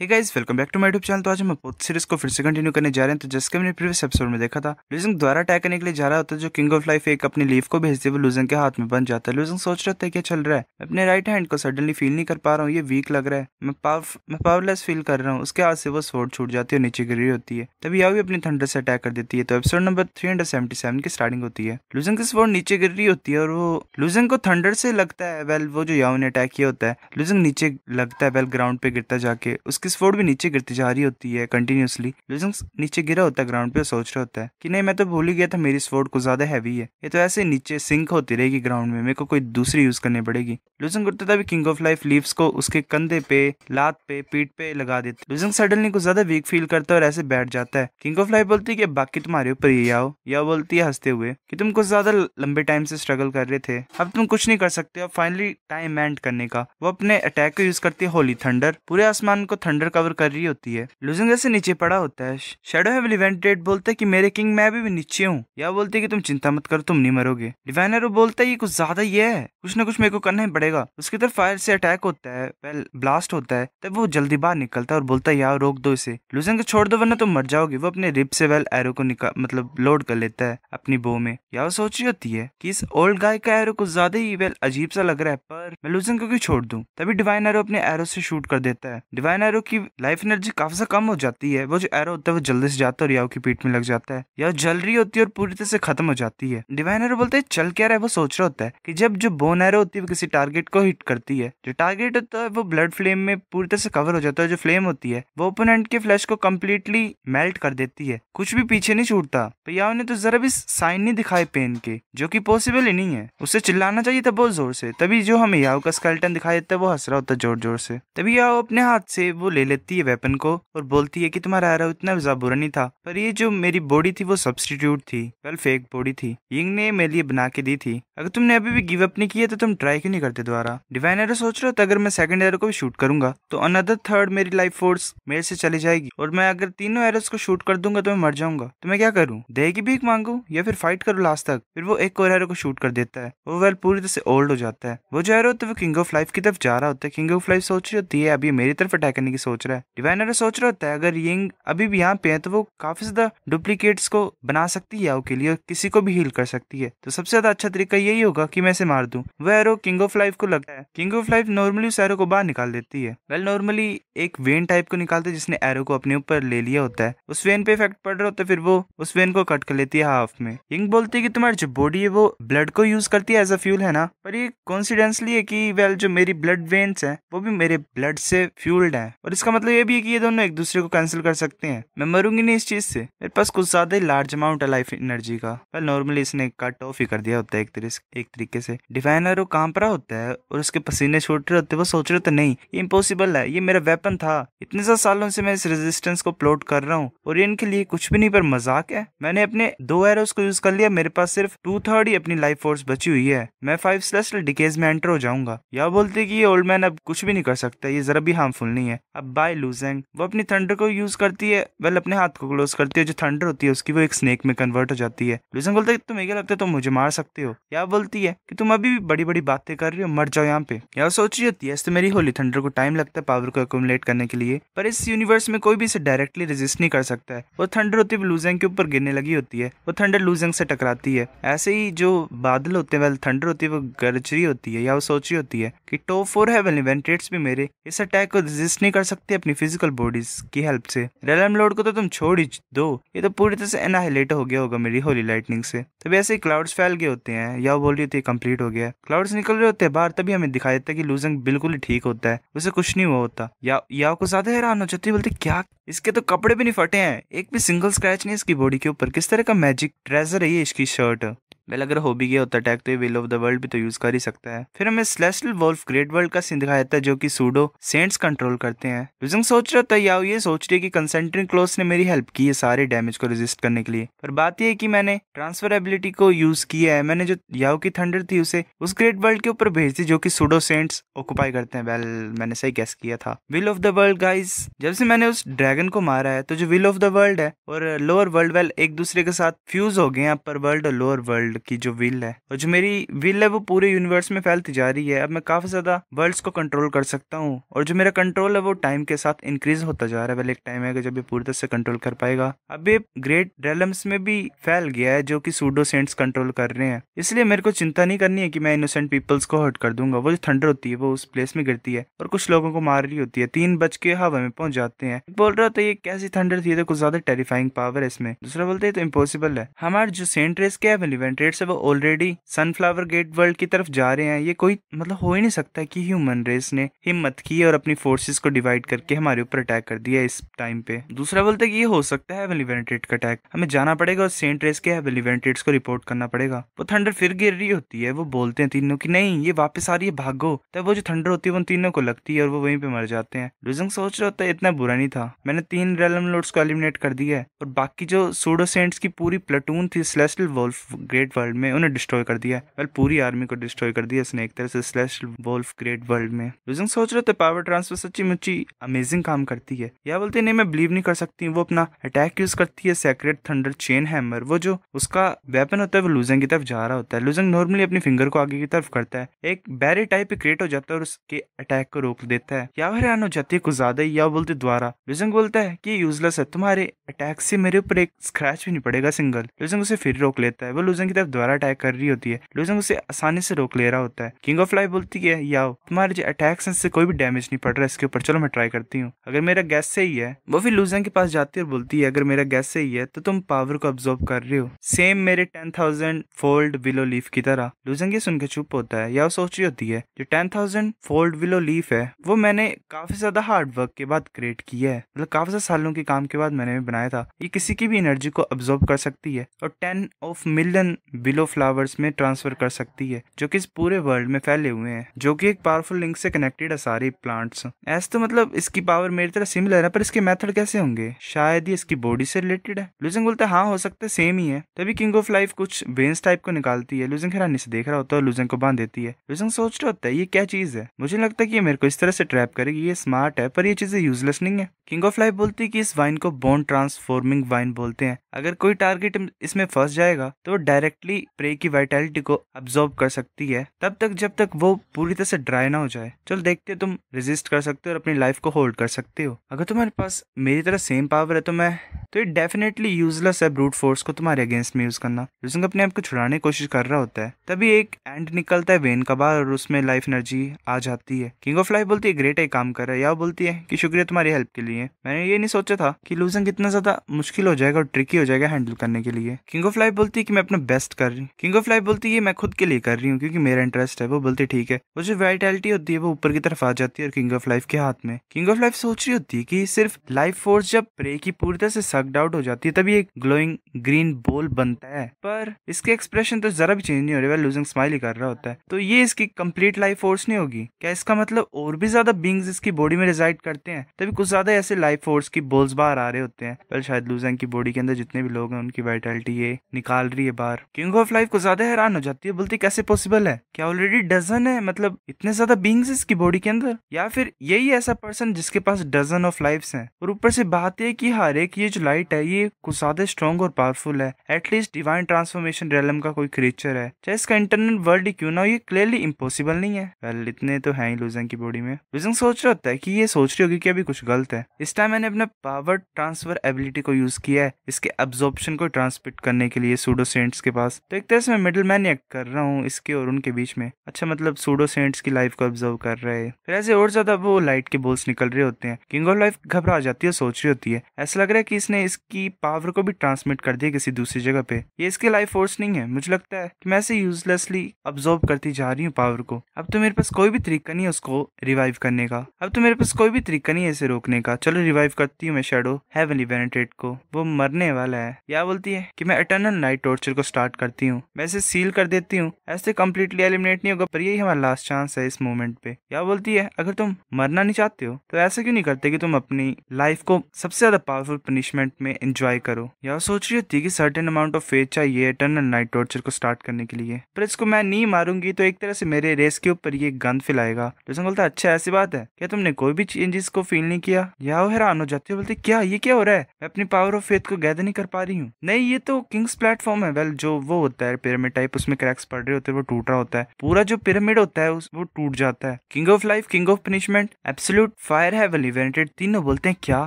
hey guys welcome back to my YouTube channel तो आज हम बहुत सीरीज को फिर से कंटिन्यू करने जा रहे हैं तो जैसे कि हमने प्रीवियस एपिसोड में देखा था लूजिंग द्वारा अटैक करने के लिए जा रहा होता है जो किंग ऑफ लाइफ एक अपनी लीव को भेजते हुए लूजिंग के हाथ में बन जाता है लूजिंग सोच रहा था क्या चल रहा है अपने राइट हैंड को सडनली फील नहीं कर पा रहा हूँ ये वीक लग रहा है मैं पावर मैं पावरलेस फील कर रहा हूँ उसके हाथ से वो सोड छूट जाती है और नीचे गिरी होती है तभी यावी अपनी थंडर से अटैक कर देती है तो एपिसोड नंबर थ्री की स्टार्टिंग होती है लूजिंग की स्वोर्ड नीचे गिर रही होती है और वो लूजिंग को थंडर से लगता है वेल वो जो याव ने अटैक किया होता है लूजिंग नीचे लगता है वेल ग्राउंड पे गिरता जाके उसके उसकी स्पोर्ट भी नीचे गिरती जा रही होती है कंटिन्यूसली लुजंग्स नीचे गिरा होता है ग्राउंड पे सोच रहा होता है कि नहीं मैं तो भूल ही गया था मेरी स्पोर्ट को ज्यादा हैवी है ये तो ऐसे नीचे सिंक होती रहेगी ग्राउंड में मेरे को कोई दूसरी यूज करनी पड़ेगी लुजंग उठता तभी किंग ऑफ लाइफ लीव्स को उसके कंधे पे लात पे पीठ पे लगा देते लुजंग सडनली कुछ ज्यादा वीक फील करता है और ऐसे बैठ जाता है किंग ऑफ लाइफ बोलती है कि बाकी तुम्हारे ऊपर ये आओ या बोलती है हंसते हुए की तुम कुछ ज्यादा लंबे टाइम से स्ट्रगल कर रहे थे अब तुम कुछ नहीं कर सकते अब फाइनली टाइम एंड करने का वो अपने अटैक को यूज करती है होली थंडर पूरे आसमान को थंडर अंडर कवर कर रही होती है लुजिंगा से नीचे पड़ा होता है शेडो हेवल इवेंटेड बोलता है कि मेरे किंग मैं भी, भी नीचे हूँ या बोलते कि तुम चिंता मत करो तुम नहीं मरोगे डिवाइनर बोलता है ये कुछ ज्यादा ये है कुछ ना कुछ मेरे को करना ही पड़ेगा उसकी तरफ फायर से अटैक होता है ब्लास्ट होता है तब वो जल्दी बाहर निकलता है और बोलता है यार रोक दो इसे लुजेंगा छोड़ दो वरना तुम मर जाओगे वो अपने रिप से वेल एरो को निकाल मतलब लोड कर लेता है अपनी बो में या वो सोच रही होती है कि इस ओल्ड गाय का एरो कुछ ज्यादा ही वेल अजीब सा लग रहा है पर मैं लुजेंगा को छोड़ दूं तभी डिवाइन एरो अपने एरो से शूट कर देता है डिवाइन एरो की लाइफ एनर्जी काफी सा कम हो जाती है वो जो एरो होता है वो जल्दी से जाता है और याओ की पीठ में लग जाता है याओ जल रही होती है और पूरी तरह से खत्म हो जाती है डिवाइन एरो बोलते हैं चल क्या रहा है वो सोच रहा होता है कि जब जो बोन एरो होती है वो किसी टारगेट को हिट करती है जो टारगेट होता है वो ब्लड फ्लेम में पूरी तरह से कवर हो जाता है जो फ्लेम होती है वो ओपोनेंट के फ्लैश को कम्प्लीटली मेल्ट कर देती है कुछ भी पीछे नहीं छूटता पर तो याओ ने तो जरा भी साइन नहीं दिखाई पेन के जो की पॉसिबल ही नहीं है उसे चिल्लाना चाहिए था बहुत जोर से तभी जो हमें याओ का स्केल्टन दिखाई देता है वो हंस रहा होता है जोर जोर से तभी याओ अपने हाथ से वो ले लेती है वेपन को और बोलती है कि तुम्हारा आरा इतना ज़्यादा बुरा नहीं था पर ये जो मेरी बॉडी थी वो सब्सटीट्यूट थी वेल फेक बॉडी थी यिंग ने मेरे लिए बना के दी थी अगर तुमने अभी भी गिव अप नहीं किया तो तुम ट्राई क्यों नहीं करते दोबारा डिवाइन एरो सोच रहे हो तो अगर मैं सेकंड एरो को भी शूट करूंगा तो अनदर थर्ड मेरी लाइफ फोर्स मेरे से चली जाएगी और मैं अगर तीनों एरोस को शूट कर दूंगा तो मैं मर जाऊंगा तो मैं क्या करूँ दे की भीख मांगू या फिर फाइट करूँ लास्ट तक फिर वो एक और एरो को शूट कर देता है वो वेल पूरी तरह से ओल्ड हो जाता है वो जो एरो तो वो किंग ऑफ लाइफ की तरफ जा रहा होता है किंग ऑफ लाइफ सोच रही होती तो है अभी मेरी तरफ अटैक करने की सोच रहा है डिवाइनर सोच रहा होता है अगर यंग अभी भी यहाँ पे है तो वो काफी ज्यादा डुप्लीकेट्स को बना सकती है के लिए किसी को भी हील कर सकती है तो सबसे ज्यादा अच्छा तरीका यही होगा की मैं इसे मार दू वो एरो किंग ऑफ लाइफ को लगता है किंग ऑफ लाइफ नॉर्मली उस एरो को बाहर निकाल देती है वेल नॉर्मली एक वेन टाइप को निकालते जिसने एरो को अपने ऊपर ले लिया होता है उस वेन पे इफेक्ट पड़ रहा होता है फिर वो उस वेन को कट कर लेती है हाफ में यंग बोलती है कि तुम्हारी जो बॉडी है वो ब्लड को यूज करती है एज अ फ्यूल है ना पर ये कॉन्सिडेंसली है कि वेल जो मेरी ब्लड वेन्स है वो भी मेरे ब्लड से फ्यूल्ड है और इसका मतलब ये भी है कि ये दोनों एक दूसरे को कैंसिल कर सकते हैं मैं मरूंगी नहीं इस चीज से मेरे पास कुछ ज्यादा ही लार्ज अमाउंट है लाइफ एनर्जी का पर नॉर्मली इसने कट ऑफ ही कर दिया होता है एक एक तरीके से डिफाइनर वो काम पर होता है और उसके पसीने छोट रहे होते वो सोच रहे होते नहीं ये इम्पोसिबल है ये मेरा वेपन था इतने सारे सालों से मैं इस रेजिस्टेंस को प्लॉट कर रहा हूँ और इनके लिए कुछ भी नहीं पर मजाक है मैंने अपने दो एरोस को यूज कर लिया मेरे पास सिर्फ टू थर्ड ही अपनी लाइफ फोर्स बची हुई है मैं फाइव स्लेस डिकेज में एंटर हो जाऊंगा या बोलते कि ये ओल्ड मैन अब कुछ भी नहीं कर सकता ये जरा भी हार्मफुल नहीं है अब बाय लूजिंग वो अपनी थंडर को यूज करती है वेल अपने हाथ को क्लोज करती है जो थंडर होती है उसकी वो एक स्नेक में कन्वर्ट हो जाती है लूजिंग बोलता है तुम्हें क्या लगता है तुम मुझे मार सकते हो या बोलती है कि तुम अभी भी बड़ी बड़ी बातें कर रही हो मर जाओ यहाँ पे या सोच रही होती है मेरी होली थंडर को टाइम लगता है पावर को एकोमलेट करने के लिए पर इस यूनिवर्स में कोई भी इसे डायरेक्टली रेजिस्ट नहीं कर सकता है वो थंडर होती है लूजेंग के ऊपर गिरने लगी होती है वो थंडर लूजेंग से टकराती है ऐसे ही जो बादल होते हैं वह थंडर होती है वो गरज रही होती है या वो सोच रही होती है कि टॉप फोर है वेल भी मेरे इस अटैक को रेजिस्ट नहीं कर सकते हैं अपनी फिजिकल बॉडीज की हेल्प से रेलम लोड को तो तुम छोड़ ही दो ये तो पूरी तरह से एनाहिलेट हो गया होगा मेरी होली लाइटनिंग से तभी ऐसे क्लाउड्स फैल गए होते हैं या वो बोल रही होती है कंप्लीट हो गया क्लाउड्स निकल रहे होते हैं बाहर तभी हमें दिखाई देता है की लूजंग बिल्कुल ही ठीक होता है उसे कुछ नहीं हुआ होता या, या को ज्यादा हैरान हो जाती है बोलते क्या इसके तो कपड़े भी नहीं फटे हैं एक भी सिंगल स्क्रैच नहीं इसकी बॉडी के ऊपर किस तरह का मैजिक ट्रेजर है ये इसकी शर्ट वेल अगर हो भी गया होता अटैक तो ये वेल ऑफ द वर्ल्ड भी तो यूज कर ही सकता है फिर हमें स्लेशल वोल्फ ग्रेट वर्ल्ड का सीन दिखाया जाता है जो कि सूडो सेंट्स कंट्रोल करते हैं यूजिंग सोच रहा था या ये सोच रही है कि कंसेंट्रिक क्लोज ने मेरी हेल्प की है सारे डैमेज को रेजिस्ट करने के लिए पर बात यह है कि मैंने ट्रांसफर एबिलिटी को यूज किया है मैंने जो याओ की थंडर थी उसे उस ग्रेट वर्ल्ड के ऊपर भेज दी जो की सूडो सेंट्स ऑक्यूपाई करते हैं वेल मैंने सही गैस किया था will of the world guys जब से मैंने उस ड्रैग ड्रैगन को मारा है तो जो विल ऑफ द वर्ल्ड है और लोअर वर्ल्ड वेल एक दूसरे के साथ फ्यूज हो गए हैं अपर वर्ल्ड और लोअर वर्ल्ड की जो विल है और जो मेरी विल है वो पूरे यूनिवर्स में फैलती जा रही है अब मैं काफी ज्यादा वर्ल्ड को कंट्रोल कर सकता हूँ और जो मेरा कंट्रोल है वो टाइम के साथ इंक्रीज होता जा रहा है वेल एक टाइम है जब ये पूरी तरह से कंट्रोल कर पाएगा अब ये ग्रेट रेलम्स में भी फैल गया है जो की सूडो सेंट्स कंट्रोल कर रहे हैं इसलिए मेरे को चिंता नहीं करनी है कि मैं इनोसेंट पीपल्स को हर्ट कर दूंगा वो जो थंडर होती है वो उस प्लेस में गिरती है और कुछ लोगों को मार रही होती है तीन बज के हवा में पहुंच जाते हैं बोल रहा होता ये कैसी थंडर थी तो कुछ ज्यादा टेरिफाइंग पावर है इसमें दूसरा बोलते तो इम्पोसिबल है हमारे जो सेंट रेस के है वो ऑलरेडी सनफ्लावर गेट वर्ल्ड की तरफ जा रहे हैं ये कोई मतलब हो ही नहीं सकता की ह्यूमन रेस ने हिम्मत की और अपनी फोर्सेस को डिवाइड करके हमारे ऊपर अटैक कर दिया इस टाइम पे दूसरा बोलते कि ये हो सकता है का अटैक हमें जाना पड़ेगा और सेंट रेस के एलिवेंटेड्स को रिपोर्ट करना पड़ेगा वो थंडर फिर गिर रही होती है वो बोलते हैं तीनों की नहीं ये वापस आ रही है भागो तब वो जो थंडर होती है वो उन तीनों को लगती है और वो वहीं पे मर जाते हैं सोच रहा होता है इतना बुरा नहीं था मैंने मैंने तीन रेलम लोड्स को एलिमिनेट कर दिया है और बाकी जो सूडोसेंट्स की पूरी प्लेटून थी स्लेशल वोल्फ ग्रेट वर्ल्ड में उन्हें डिस्ट्रॉय कर दिया वेल पूरी आर्मी को डिस्ट्रॉय कर दिया इसने एक तरह से स्लेशल वोल्फ ग्रेट वर्ल्ड में लूजिंग सोच रहे थे पावर ट्रांसफर सच्ची मुच्ची अमेजिंग काम करती है या बोलते नहीं मैं बिलीव नहीं कर सकती वो अपना अटैक यूज करती है सेक्रेट थंडर चेन हैमर वो जो उसका वेपन होता है वो लूजिंग की तरफ जा रहा होता है लूजिंग नॉर्मली अपनी फिंगर को आगे की तरफ करता है एक बैरी टाइप क्रिएट हो जाता है और उसके अटैक को रोक देता है या हैरान हो जाती है कुछ ज्यादा या बोलते द्वारा लूजिंग बोल बोलता है कि यूजलेस है तुम्हारे अटैक से मेरे ऊपर एक स्क्रैच भी नहीं पड़ेगा सिंगल लुजंग उसे फिर रोक लेता है वो लुजंग की तरफ दोबारा अटैक कर रही होती है लुजंग उसे आसानी से रोक ले रहा होता है किंग ऑफ लाइफ बोलती है याओ तुम्हारे जो अटैक हैं इससे कोई भी डैमेज नहीं पड़ रहा इसके ऊपर चलो मैं ट्राई करती हूँ अगर मेरा गैस सही है वो फिर लुजंग के पास जाती है और बोलती है अगर मेरा गैस सही है तो तुम पावर को ऑब्जॉर्व कर रहे हो सेम मेरे ten thousand fold willow leaf की तरह लुजंग ये सुनकर चुप होता है या सोच रही होती है जो ten thousand fold willow leaf है वो मैंने काफी ज्यादा हार्ड वर्क के बाद क्रिएट किया है मतलब काफ़ी से सालों के काम के बाद मैंने बनाया था ये किसी की भी एनर्जी को अब्जॉर्ब कर सकती है और ten of million below flowers में ट्रांसफर कर सकती है जो कि इस पूरे वर्ल्ड में फैले हुए हैं जो कि एक पावरफुल लिंक से कनेक्टेड है सारे प्लांट्स ऐसे तो मतलब इसकी पावर मेरी तरह सिमिलर है पर इसके मेथड कैसे होंगे शायद ये इसकी बॉडी से रिलेटेड है लूजिंग बोलते हाँ हो सकता है सेम ही है तभी किंग ऑफ लाइफ कुछ वेन्स टाइप को निकालती है लूजिंग हैरानी से देख रहा होता है लूजिंग को बांध देती है लूजिंग सोच रहा होता है ये क्या चीज है मुझे लगता है कि ये मेरे को इस तरह से ट्रैप करेगी ये स्मार्ट है पर ये चीजें यूजलेस नहीं है किंग ऑफ ऑफ लाइफ बोलती है कि इस वाइन को बोन ट्रांसफॉर्मिंग वाइन बोलते हैं अगर कोई टारगेट इसमें फंस जाएगा तो डायरेक्टली प्रे की वाइटैलिटी को अब्जॉर्ब कर सकती है तब तक जब तक वो पूरी तरह से ड्राई ना हो जाए चल देखते तुम रेजिस्ट कर सकते हो और अपनी लाइफ को होल्ड कर सकते हो अगर तुम्हारे पास मेरी तरह सेम पावर है तो मैं तो ये डेफिनेटली यूजलेस है ब्रूट फोर्स को तुम्हारे अगेंस्ट में यूज करना लूजिंग अपने आप को छुड़ाने की कोशिश कर रहा होता है तभी एक एंड निकलता है वेन का बार और उसमें लाइफ एनर्जी आ जाती है किंग ऑफ लाइफ बोलती है ग्रेट है काम कर रहा है या बोलती है कि शुक्रिया तुम्हारी हेल्प के लिए मैंने ये नहीं सोचा था कि लूजन कितना ज्यादा मुश्किल हो जाएगा और ट्रिकी हो जाएगा हैंडल करने के लिए किंग ऑफ लाइफ बोलती है कि मैं अपना बेस्ट कर रही हूँ किंग ऑफ लाइफ बोलती है मैं खुद के लिए कर रही हूँ क्योंकि मेरा इंटरेस्ट है वो बोलती ठीक है वो जो वाइटैलिटी होती है वो ऊपर की तरफ आ जाती है और किंग ऑफ लाइफ के हाथ में किंग ऑफ लाइफ सोच रही होती है की सिर्फ लाइफ फोर्स जब प्रे की पूरी तरह से सक्ड आउट हो जाती है तभी एक ग्लोइंग ग्रीन बोल बनता है पर इसके एक्सप्रेशन तो जरा भी चेंज नहीं हो रहा है लूजिंग स्माइल ही कर रहा होता है तो ये इसकी कम्प्लीट लाइफ फोर्स नहीं होगी क्या इसका मतलब और भी ज्यादा बींग्स इसकी बॉडी में रिजाइड करते हैं तभी कुछ ज्यादा ऐसे लाइफ लाइफ फोर्स की बोल्स बाहर आ रहे होते हैं पर शायद लूजेंग की बॉडी के अंदर जितने भी लोग हैं उनकी वाइटलिटी ये निकाल रही है बाहर किंग ऑफ लाइफ को ज्यादा हैरान हो जाती है बोलती कैसे पॉसिबल है क्या ऑलरेडी डजन है मतलब इतने ज्यादा बींग्स इसकी बॉडी के अंदर या फिर यही ऐसा पर्सन जिसके पास डजन ऑफ लाइफ है और ऊपर से बात यह की हर एक ये जो लाइट है ये कुछ ज्यादा स्ट्रॉन्ग और पावरफुल है एटलीस्ट डिवाइन ट्रांसफॉर्मेशन रेलम का कोई क्रिएचर है चाहे इसका इंटरनल वर्ल्ड क्यों ना ये क्लियरली इम्पोसिबल नहीं है वेल इतने तो है ही लूजेंग की बॉडी में लूजेंग सोच रहा होता है कि ये सोच रही होगी कि अभी कुछ गलत है इस टाइम बताया मैंने अपना पावर ट्रांसफर एबिलिटी को यूज किया है इसके एब्जॉर्प्शन को ट्रांसमिट करने के लिए सूडो सेंट्स के पास तो एक तरह से मैं मिडिल मैन एक्ट कर रहा हूँ इसके और उनके बीच में अच्छा मतलब सूडो सेंट्स की लाइफ को ऑब्जर्व कर रहे हैं फिर ऐसे और ज्यादा वो लाइट के बोल्स निकल रहे होते हैं किंग ऑफ लाइफ घबरा जाती है सोच रही होती है ऐसा लग रहा है कि इसने इसकी पावर को भी ट्रांसमिट कर दिया किसी दूसरी जगह पे ये इसकी लाइफ फोर्स नहीं है मुझे लगता है कि मैं ऐसे यूजलेसली ऑब्जॉर्व करती जा रही हूँ पावर को अब तो मेरे पास कोई भी तरीका नहीं है उसको रिवाइव करने का अब तो मेरे पास कोई भी तरीका नहीं है इसे रोकने का चलो रिवाइव करती हूँ मैं शेडो हैवनली बेनेटेड को वो मरने वाला है क्या बोलती है कि मैं अटर्नल नाइट टॉर्चर को स्टार्ट करती हूँ मैं इसे सील कर देती हूँ ऐसे कम्प्लीटली एलिमिनेट नहीं होगा पर यही हमारा लास्ट चांस है इस मोमेंट पे क्या बोलती है अगर तुम मरना नहीं चाहते हो तो ऐसा क्यों नहीं करते कि तुम अपनी लाइफ को सबसे ज्यादा पावरफुल पनिशमेंट में एंजॉय करो या सोच रही होती कि सर्टेन अमाउंट ऑफ फेथ चाहिए अटर्नल नाइट टॉर्चर को स्टार्ट करने के लिए पर इसको मैं नहीं मारूंगी तो एक तरह से मेरे रेस के ऊपर ये गंद फैलाएगा जैसा बोलता अच्छा ऐसी बात है क्या तुमने कोई भी चेंजेस को फील नहीं किया या हैरान हो जाती है बोलते क्या ये क्या हो रहा है मैं अपनी पावर ऑफ फेथ को गैदर नहीं कर पा रही हूँ नहीं ये तो किंग्स प्लेटफॉर्म है वेल जो वो होता है पिरामिड टाइप उसमें क्रैक्स पड़ रहे होते हैं वो टूट रहा होता है पूरा जो पिरामिड होता है उस वो टूट जाता है king of life king of punishment absolute fire है वेल इवेंटेड तीनों बोलते हैं क्या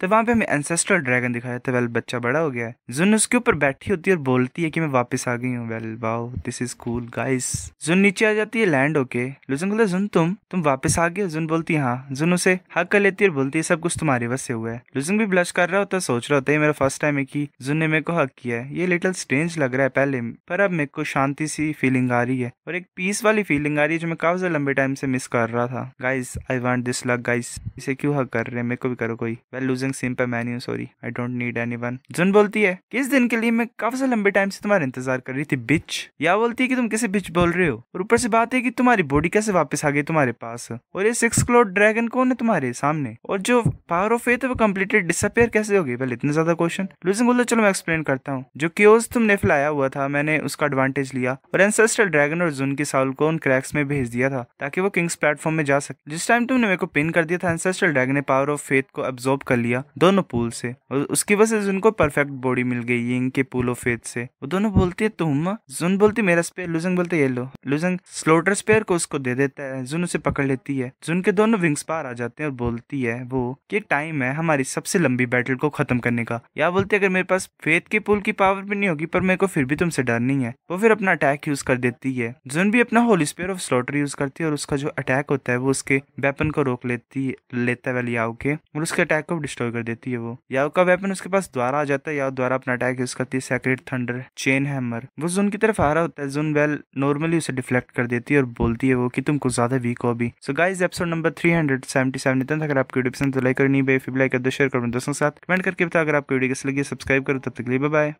तो वहाँ पे हमें एंसेस्ट्रल ड्रैगन दिखाया था तो वेल बच्चा बड़ा हो गया है जुन उसके ऊपर बैठी होती है और बोलती है की मैं वापिस आ गई हूँ well wow this is cool guys Jun नीचे आ जाती है लैंड होके लुजन बोलते जुन तुम तुम वापस आ गए जुन बोलती है हाँ जुन उसे हक कर लेती है और बोलती है सब कुछ तुम्हारे बस कैसे हुआ है लुजिंग भी ब्लश कर रहा होता है सोच रहा होता है मेरा फर्स्ट टाइम है कि जुन ने मेरे को हक किया है ये लिटिल स्ट्रेंज लग रहा है पहले पर अब मेरे को शांति सी फीलिंग आ रही है और एक पीस वाली फीलिंग आ रही है जो मैं काफी लंबे टाइम से मिस कर रहा था guys I want this luck guys इसे क्यों हक कर रहे हैं मेरे को भी करो कोई वेल लूजिंग सिम पर मैं नहीं sorry I don't need anyone Jun बोलती है किस दिन के लिए मैं काफी लंबे टाइम से तुम्हारा इंतजार कर रही थी बिच या बोलती है कि तुम किसे बिच बोल रहे हो और ऊपर से बात है कि तुम्हारी बॉडी कैसे वापस आ गई तुम्हारे पास और ये सिक्स क्लोड ड्रैगन कौन है तुम्हारे सामने और जो पावर ऑफ फेथ तो वो कंप्लीटेड डिसअपेयर कैसे होगी पहले इतने ज्यादा क्वेश्चन लूजिंग बोला चलो मैं एक्सप्लेन करता हूँ जो क्योज तुमने फैलाया हुआ था मैंने उसका एडवांटेज लिया और एंसेस्ट्रल ड्रैगन और जून की साउल को उन क्रैक्स में भेज दिया था ताकि वो किंग्स प्लेटफॉर्म में जा सके जिस टाइम तुमने मेरे को पिन कर दिया था एंसेस्ट्रल ड्रैगन ने पावर ऑफ फेथ को अब्जॉर्ब कर लिया दोनों पुल से और उसकी वजह से उनको परफेक्ट बॉडी मिल गई यिंग के पुल ऑफ फेथ से वो दोनों बोलती है तुम जून बोलती मेरा स्पेयर लूजिंग बोलते ये लो लूजिंग स्लोटर स्पेयर को उसको दे देता है जून उसे पकड़ लेती है जून के दोनों विंग्स पार आ जाते हैं और बोलती है वो कि टाइम है हमारी सबसे लंबी बैटल को खत्म करने का या बोलते अगर मेरे पास फेथ के पुल की पावर भी नहीं होगी पर मेरे को फिर भी तुमसे डर नहीं है वो फिर अपना अटैक यूज कर देती है जुन भी अपना holy spear of slaughter use करती है और उसका जो अटैक होता है वो उसके वेपन को रोक लेती लेता है याओ के और उसके अटैक को डिस्ट्रॉय कर देती है वो याओ का वेपन उसके पास द्वारा आ जाता है याओ द्वारा अपना अटैक यूज करती है सेक्रेट थंडर चेन हैमर वो जुन की तरफ आ रहा होता है जुन वेल नॉर्मली उसे डिफ्लेक्ट कर देती है और बोलती है वो कि तुम कुछ ज्यादा वीक हो अभी so guys episode number three hundred seventy seven अगर आपकी डिप्सन तो लाइक करनी बे लाइक कर दो शेयर करो दोस्तों के साथ कमेंट करके बताओ अगर आपको वीडियो कैसे लगी सब्सक्राइब करो तब तक लिए बाय